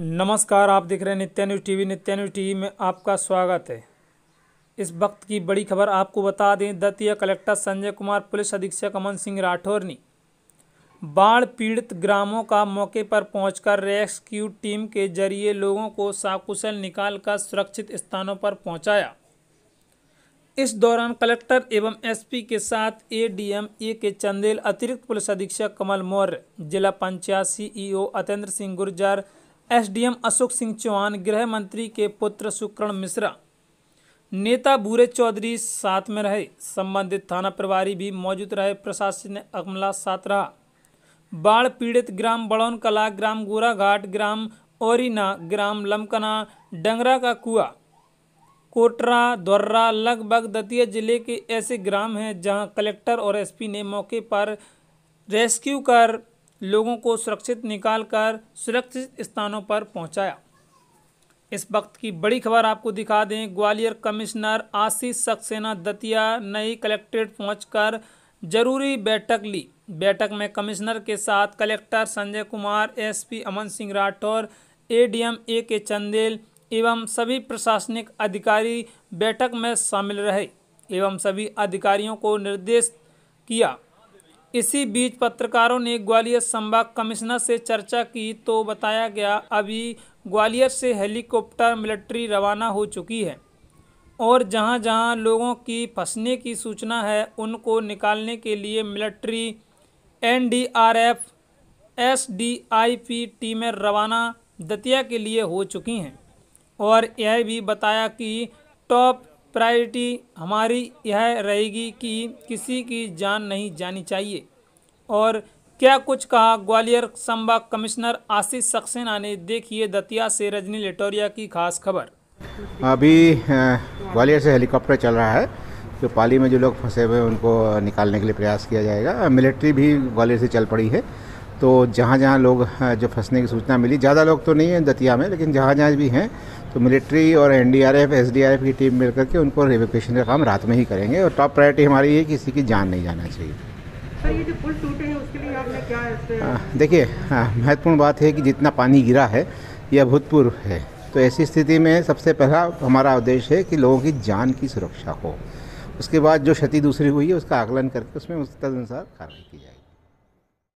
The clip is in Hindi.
नमस्कार आप देख रहे हैं Nitya news TV Nitya news TV में आपका स्वागत है इस वक्त की बड़ी खबर आपको बता दें दतिया कलेक्टर संजय कुमार पुलिस अधीक्षक अमन सिंह राठौर ने बाढ़ पीड़ित ग्रामों का मौके पर पहुंचकर रेस्क्यू टीम के जरिए लोगों को साकुशल निकाल कर सुरक्षित स्थानों पर पहुँचाया इस दौरान कलेक्टर एवं एसपी के साथ एडीएम ए के चंदेल अतिरिक्त पुलिस अधीक्षक कमल मौर्य जिला पंचायत सीईओ अतेंद्र सिंह गुर्जर एसडीएम अशोक सिंह चौहान गृह मंत्री के पुत्र सुकरण मिश्रा नेता भूरे चौधरी साथ में रहे संबंधित थाना प्रभारी भी मौजूद रहे प्रशासन अमला साथ रहा बाढ़ पीड़ित ग्राम बड़ौन कला ग्राम गोराघाट ग्राम ओरिना ग्राम लमकना डंगरा का कुआ कोटरा दौर्रा लगभग दतिया जिले के ऐसे ग्राम हैं जहां कलेक्टर और एसपी ने मौके पर रेस्क्यू कर लोगों को सुरक्षित निकालकर सुरक्षित स्थानों पर पहुंचाया इस वक्त की बड़ी खबर आपको दिखा दें ग्वालियर कमिश्नर आशीष सक्सेना दतिया नई कलेक्ट्रेट पहुंचकर जरूरी बैठक ली बैठक में कमिश्नर के साथ collector Sanjay Kumar SP Aman Singh Rathore ADM A K Chandel एवं सभी प्रशासनिक अधिकारी बैठक में शामिल रहे एवं सभी अधिकारियों को निर्देश किया इसी बीच पत्रकारों ने ग्वालियर संभाग कमिश्नर से चर्चा की तो बताया गया अभी ग्वालियर से हेलीकॉप्टर मिलिट्री रवाना हो चुकी है और जहां जहां लोगों की फंसने की सूचना है उनको निकालने के लिए मिलिट्री एनडीआरएफ एसडीआईपी टीमें रवाना दतिया के लिए हो चुकी हैं और यह भी बताया कि टॉप प्रायोरिटी हमारी यह रहेगी कि किसी की जान नहीं जानी चाहिए और क्या कुछ कहा ग्वालियर संभाग कमिश्नर आशीष सक्सेना ने देखिए दतिया से रजनी लेटोरिया की खास खबर अभी ग्वालियर से हेलीकॉप्टर चल रहा है तो पाली में जो लोग फंसे हुए हैं उनको निकालने के लिए प्रयास किया जाएगा मिलिट्री भी ग्वालियर से चल पड़ी है तो जहाँ जहाँ लोग हाँ, जो फंसने की सूचना मिली ज़्यादा लोग तो नहीं हैं दतिया में लेकिन जहाँ जहाँ भी हैं तो मिलिट्री और एनडीआरएफ एसडीआरएफ की टीम मिलकर के उनको रेवोकेशन का काम रात में ही करेंगे और टॉप प्रायोरिटी हमारी है किसी की जान नहीं जाना चाहिए देखिए हाँ, महत्वपूर्ण बात है कि जितना पानी गिरा है ये अभूतपूर्व है तो ऐसी स्थिति में सबसे पहला हमारा उद्देश्य है कि लोगों की जान की सुरक्षा हो उसके बाद जो क्षति दूसरी हुई है उसका आकलन करके उसमें उस तदनुसार कार्रवाई की जाए